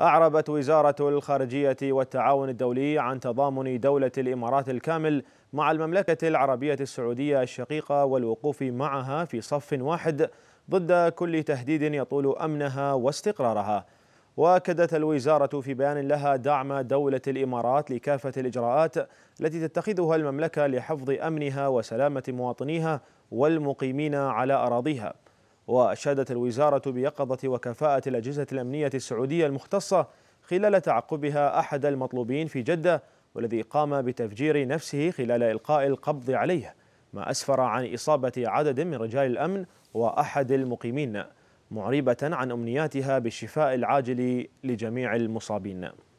أعربت وزارة الخارجية والتعاون الدولي عن تضامن دولة الإمارات الكامل مع المملكة العربية السعودية الشقيقة والوقوف معها في صف واحد ضد كل تهديد يطول أمنها واستقرارها واكدت الوزاره في بيان لها دعم دوله الامارات لكافه الاجراءات التي تتخذها المملكه لحفظ امنها وسلامه مواطنيها والمقيمين على اراضيها وأشادت الوزارة بيقظة وكفاءة الأجهزة الأمنية السعودية المختصة خلال تعقبها أحد المطلوبين في جدة والذي قام بتفجير نفسه خلال إلقاء القبض عليه ما أسفر عن إصابة عدد من رجال الأمن وأحد المقيمين معربة عن أمنياتها بالشفاء العاجل لجميع المصابين